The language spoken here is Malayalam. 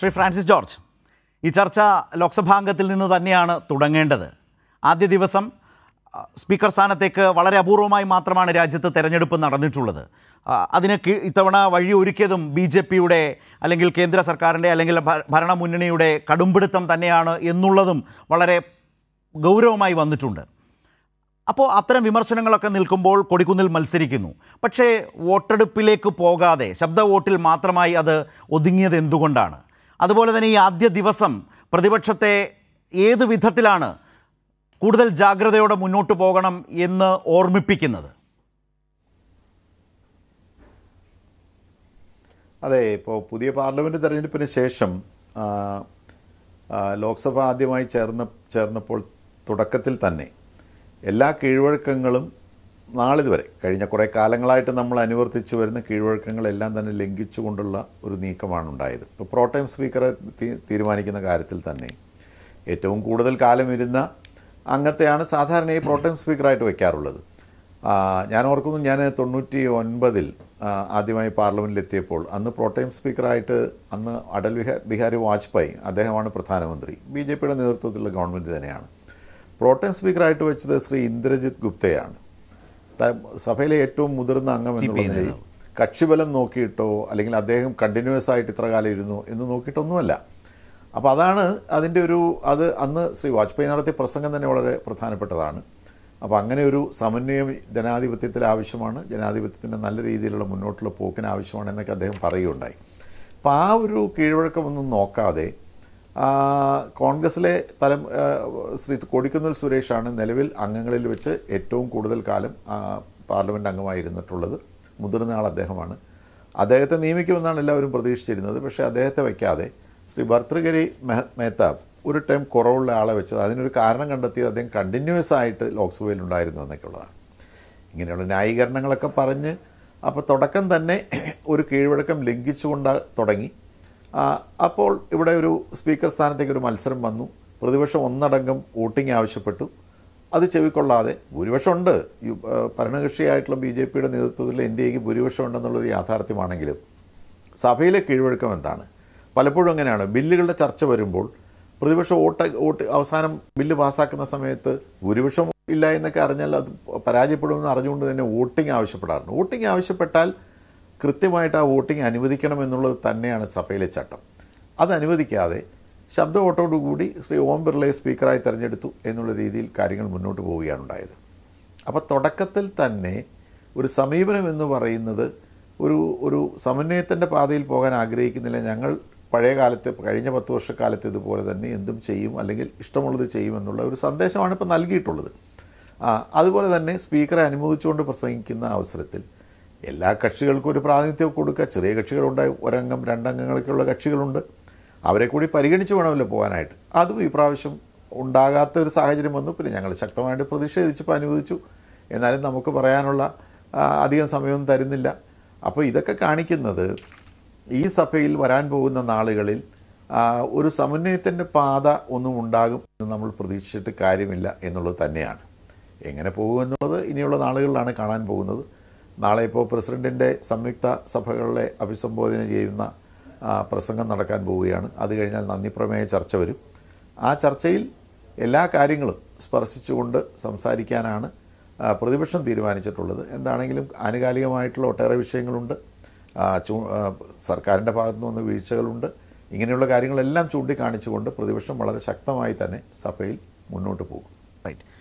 ശ്രീ ഫ്രാൻസിസ് ജോർജ് ഈ ചർച്ച ലോക്സഭാംഗത്തിൽ നിന്ന് തന്നെയാണ് തുടങ്ങേണ്ടത് ആദ്യ ദിവസം സ്പീക്കർ സ്ഥാനത്തേക്ക് വളരെ അപൂർവമായി മാത്രമാണ് രാജ്യത്ത് തെരഞ്ഞെടുപ്പ് നടന്നിട്ടുള്ളത് അതിന് ഇത്തവണ ഒരുക്കിയതും ബി ജെ പിയുടെ അല്ലെങ്കിൽ കേന്ദ്ര സർക്കാരിൻ്റെ അല്ലെങ്കിൽ ഭരണ മുന്നണിയുടെ കടുംപിടുത്തം തന്നെയാണ് എന്നുള്ളതും വളരെ ഗൗരവമായി വന്നിട്ടുണ്ട് അപ്പോൾ അത്തരം വിമർശനങ്ങളൊക്കെ നിൽക്കുമ്പോൾ കൊടിക്കുന്നിൽ മത്സരിക്കുന്നു പക്ഷേ വോട്ടെടുപ്പിലേക്ക് പോകാതെ ശബ്ദ വോട്ടിൽ മാത്രമായി അത് ഒതുങ്ങിയത് എന്തുകൊണ്ടാണ് അതുപോലെ തന്നെ ഈ ആദ്യ ദിവസം പ്രതിപക്ഷത്തെ ഏതു വിധത്തിലാണ് കൂടുതൽ ജാഗ്രതയോടെ മുന്നോട്ട് പോകണം എന്ന് ഓർമ്മിപ്പിക്കുന്നത് അതെ ഇപ്പോൾ പുതിയ പാർലമെൻറ്റ് തെരഞ്ഞെടുപ്പിന് ശേഷം ലോക്സഭ ആദ്യമായി ചേർന്ന ചേർന്നപ്പോൾ തുടക്കത്തിൽ തന്നെ എല്ലാ കീഴ്വഴക്കങ്ങളും നാളിതുവരെ കഴിഞ്ഞ കുറേ കാലങ്ങളായിട്ട് നമ്മൾ അനുവർത്തിച്ച് വരുന്ന കീഴ്വഴക്കങ്ങളെല്ലാം തന്നെ ലംഘിച്ചുകൊണ്ടുള്ള ഒരു നീക്കമാണ് ഉണ്ടായത് ഇപ്പോൾ പ്രോട്ടൈം സ്പീക്കറെ തീരുമാനിക്കുന്ന കാര്യത്തിൽ തന്നെ ഏറ്റവും കൂടുതൽ കാലം ഇരുന്ന അംഗത്തെയാണ് സാധാരണ ഈ പ്രോട്ടൈം സ്പീക്കറായിട്ട് വയ്ക്കാറുള്ളത് ഞാൻ ഓർക്കുന്നു ഞാൻ തൊണ്ണൂറ്റി ഒൻപതിൽ ആദ്യമായി പാർലമെൻറ്റിലെത്തിയപ്പോൾ അന്ന് പ്രോട്ടൈം സ്പീക്കറായിട്ട് അന്ന് അടൽ ബിഹാരി വാജ്പേയി അദ്ദേഹമാണ് പ്രധാനമന്ത്രി ബി ജെ പിയുടെ നേതൃത്വത്തിലുള്ള ഗവൺമെൻറ് തന്നെയാണ് പ്രോട്ടൈം സ്പീക്കറായിട്ട് വെച്ചത് ശ്രീ ഇന്ദ്രജിത് ഗുപ്തയാണ് സഭയിലെ ഏറ്റവും മുതിർന്ന അംഗം എന്നുള്ള കക്ഷിബലം നോക്കിയിട്ടോ അല്ലെങ്കിൽ അദ്ദേഹം കണ്ടിന്യൂസ് ആയിട്ട് ഇത്ര കാലം ഇരുന്നു എന്ന് നോക്കിയിട്ടൊന്നുമല്ല അപ്പോൾ അതാണ് അതിൻ്റെ ഒരു അത് അന്ന് ശ്രീ വാജ്പേയി നടത്തിയ പ്രസംഗം തന്നെ വളരെ പ്രധാനപ്പെട്ടതാണ് അപ്പോൾ അങ്ങനെ ഒരു സമന്വയം ജനാധിപത്യത്തിൽ ആവശ്യമാണ് ജനാധിപത്യത്തിൻ്റെ നല്ല രീതിയിലുള്ള മുന്നോട്ടുള്ള പോക്കിന് ആവശ്യമാണ് എന്നൊക്കെ അദ്ദേഹം പറയുകയുണ്ടായി അപ്പോൾ ആ ഒരു കീഴ്വഴക്കമൊന്നും നോക്കാതെ കോൺഗ്രസിലെ തലം ശ്രീ കൊടിക്കുന്നിൽ സുരേഷാണ് നിലവിൽ അംഗങ്ങളിൽ വെച്ച് ഏറ്റവും കൂടുതൽ കാലം പാർലമെൻറ്റ് അംഗമായിരുന്നിട്ടുള്ളത് മുതിർന്ന ആൾ അദ്ദേഹമാണ് അദ്ദേഹത്തെ നിയമിക്കുമെന്നാണ് എല്ലാവരും പ്രതീക്ഷിച്ചിരുന്നത് പക്ഷേ അദ്ദേഹത്തെ വയ്ക്കാതെ ശ്രീ ഭർത്തൃഗിരി മെഹ മേത്താബ് ഒരു ടൈം കുറവുള്ള ആളെ വെച്ചത് അതിനൊരു കാരണം കണ്ടെത്തിയത് അദ്ദേഹം കണ്ടിന്യൂസ് ആയിട്ട് ലോക്സഭയിൽ ഉണ്ടായിരുന്നു എന്നൊക്കെയുള്ളതാണ് ഇങ്ങനെയുള്ള ന്യായീകരണങ്ങളൊക്കെ പറഞ്ഞ് അപ്പോൾ തുടക്കം തന്നെ ഒരു കീഴ്വഴക്കം ലംഘിച്ചുകൊണ്ട് തുടങ്ങി അപ്പോൾ ഇവിടെ ഒരു സ്പീക്കർ സ്ഥാനത്തേക്ക് ഒരു മത്സരം വന്നു പ്രതിപക്ഷം ഒന്നടങ്കം വോട്ടിംഗ് ആവശ്യപ്പെട്ടു അത് ചെവിക്കൊള്ളാതെ ഭൂരിപക്ഷമുണ്ട് ഭരണകക്ഷിയായിട്ടുള്ള ബി ജെ പിയുടെ നേതൃത്വത്തിൽ ഇന്ത്യയ്ക്ക് ഡി ഭൂരിപക്ഷം ഉണ്ടെന്നുള്ളൊരു യാഥാർത്ഥ്യമാണെങ്കിലും സഭയിലെ കീഴ്വഴക്കം എന്താണ് പലപ്പോഴും അങ്ങനെയാണ് ബില്ലുകളുടെ ചർച്ച വരുമ്പോൾ പ്രതിപക്ഷം വോട്ട് വോട്ട് അവസാനം ബില്ല് പാസ്സാക്കുന്ന സമയത്ത് ഭൂരിപക്ഷം ഇല്ല എന്നൊക്കെ അറിഞ്ഞാൽ അത് പരാജയപ്പെടുമെന്ന് അറിഞ്ഞുകൊണ്ട് തന്നെ വോട്ടിംഗ് ആവശ്യപ്പെടാറുണ്ട് വോട്ടിംഗ് ആവശ്യപ്പെട്ടാൽ കൃത്യമായിട്ട് ആ വോട്ടിംഗ് അനുവദിക്കണമെന്നുള്ളത് തന്നെയാണ് സഭയിലെ ചട്ടം അത് അനുവദിക്കാതെ ശബ്ദ വോട്ടോടുകൂടി ശ്രീ ഓം ബിർളയെ സ്പീക്കറായി തിരഞ്ഞെടുത്തു എന്നുള്ള രീതിയിൽ കാര്യങ്ങൾ മുന്നോട്ട് പോവുകയാണ് ഉണ്ടായത് അപ്പോൾ തുടക്കത്തിൽ തന്നെ ഒരു സമീപനം എന്ന് പറയുന്നത് ഒരു ഒരു സമന്വയത്തിൻ്റെ പാതയിൽ പോകാൻ ആഗ്രഹിക്കുന്നില്ല ഞങ്ങൾ പഴയ കാലത്ത് കഴിഞ്ഞ പത്ത് വർഷക്കാലത്ത് ഇതുപോലെ തന്നെ എന്തും ചെയ്യും അല്ലെങ്കിൽ ഇഷ്ടമുള്ളത് ചെയ്യുമെന്നുള്ള ഒരു സന്ദേശമാണ് ഇപ്പോൾ നൽകിയിട്ടുള്ളത് അതുപോലെ തന്നെ സ്പീക്കറെ അനുമോദിച്ചുകൊണ്ട് പ്രസംഗിക്കുന്ന അവസരത്തിൽ എല്ലാ കക്ഷികൾക്കും ഒരു പ്രാതിനിധ്യം കൊടുക്കുക ചെറിയ കക്ഷികളുണ്ട് ഒരംഗം രണ്ടംഗങ്ങളൊക്കെയുള്ള കക്ഷികളുണ്ട് അവരെ കൂടി പരിഗണിച്ച് വേണമല്ലോ പോകാനായിട്ട് അതും ഈ പ്രാവശ്യം ഉണ്ടാകാത്ത ഒരു സാഹചര്യം വന്നു പിന്നെ ഞങ്ങൾ ശക്തമായിട്ട് പ്രതിഷേധിച്ചപ്പോൾ അനുവദിച്ചു എന്നാലും നമുക്ക് പറയാനുള്ള അധികം സമയമൊന്നും തരുന്നില്ല അപ്പോൾ ഇതൊക്കെ കാണിക്കുന്നത് ഈ സഭയിൽ വരാൻ പോകുന്ന നാളുകളിൽ ഒരു സമന്വയത്തിൻ്റെ പാത ഒന്നും ഉണ്ടാകും എന്ന് നമ്മൾ പ്രതീക്ഷിച്ചിട്ട് കാര്യമില്ല എന്നുള്ളത് തന്നെയാണ് എങ്ങനെ പോകുമെന്നുള്ളത് ഇനിയുള്ള നാളുകളിലാണ് കാണാൻ പോകുന്നത് നാളെ ഇപ്പോൾ പ്രസിഡൻറ്റിൻ്റെ സംയുക്ത സഭകളെ അഭിസംബോധന ചെയ്യുന്ന പ്രസംഗം നടക്കാൻ പോവുകയാണ് അത് കഴിഞ്ഞാൽ നന്ദി പ്രമേയ ചർച്ച വരും ആ ചർച്ചയിൽ എല്ലാ കാര്യങ്ങളും സ്പർശിച്ചുകൊണ്ട് സംസാരിക്കാനാണ് പ്രതിപക്ഷം തീരുമാനിച്ചിട്ടുള്ളത് എന്താണെങ്കിലും ആനുകാലികമായിട്ടുള്ള ഒട്ടേറെ വിഷയങ്ങളുണ്ട് ചൂ സർക്കാരിൻ്റെ ഭാഗത്തു നിന്ന് വീഴ്ചകളുണ്ട് ഇങ്ങനെയുള്ള കാര്യങ്ങളെല്ലാം ചൂണ്ടിക്കാണിച്ചുകൊണ്ട് പ്രതിപക്ഷം വളരെ ശക്തമായി തന്നെ സഭയിൽ മുന്നോട്ട് പോകും